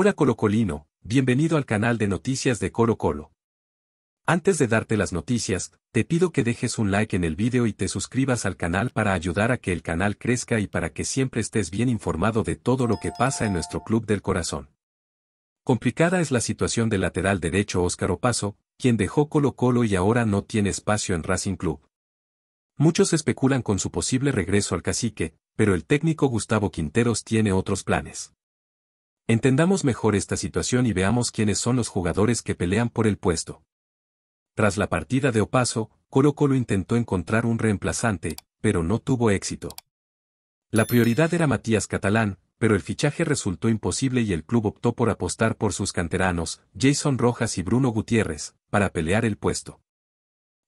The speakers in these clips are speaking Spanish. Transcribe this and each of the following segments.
Hola Colocolino, bienvenido al canal de noticias de Colo Colo. Antes de darte las noticias, te pido que dejes un like en el vídeo y te suscribas al canal para ayudar a que el canal crezca y para que siempre estés bien informado de todo lo que pasa en nuestro club del corazón. Complicada es la situación del lateral derecho Óscar Paso, quien dejó Colo Colo y ahora no tiene espacio en Racing Club. Muchos especulan con su posible regreso al cacique, pero el técnico Gustavo Quinteros tiene otros planes. Entendamos mejor esta situación y veamos quiénes son los jugadores que pelean por el puesto. Tras la partida de Opaso, Colo Colo intentó encontrar un reemplazante, pero no tuvo éxito. La prioridad era Matías Catalán, pero el fichaje resultó imposible y el club optó por apostar por sus canteranos, Jason Rojas y Bruno Gutiérrez, para pelear el puesto.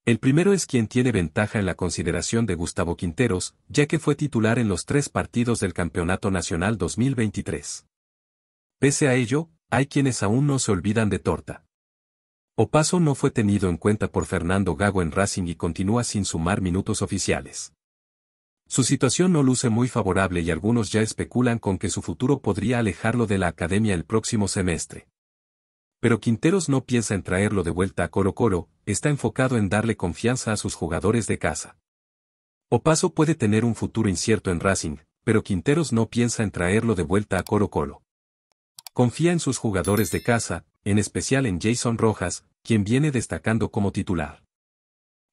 El primero es quien tiene ventaja en la consideración de Gustavo Quinteros, ya que fue titular en los tres partidos del Campeonato Nacional 2023. Pese a ello, hay quienes aún no se olvidan de Torta. Opaso no fue tenido en cuenta por Fernando Gago en Racing y continúa sin sumar minutos oficiales. Su situación no luce muy favorable y algunos ya especulan con que su futuro podría alejarlo de la academia el próximo semestre. Pero Quinteros no piensa en traerlo de vuelta a Coro Coro, está enfocado en darle confianza a sus jugadores de casa. Opaso puede tener un futuro incierto en Racing, pero Quinteros no piensa en traerlo de vuelta a Coro Coro. Confía en sus jugadores de casa, en especial en Jason Rojas, quien viene destacando como titular.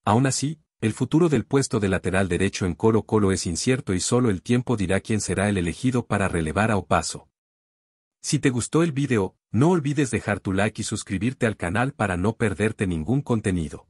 Aún así, el futuro del puesto de lateral derecho en Colo Colo es incierto y solo el tiempo dirá quién será el elegido para relevar a Opaso. Si te gustó el video, no olvides dejar tu like y suscribirte al canal para no perderte ningún contenido.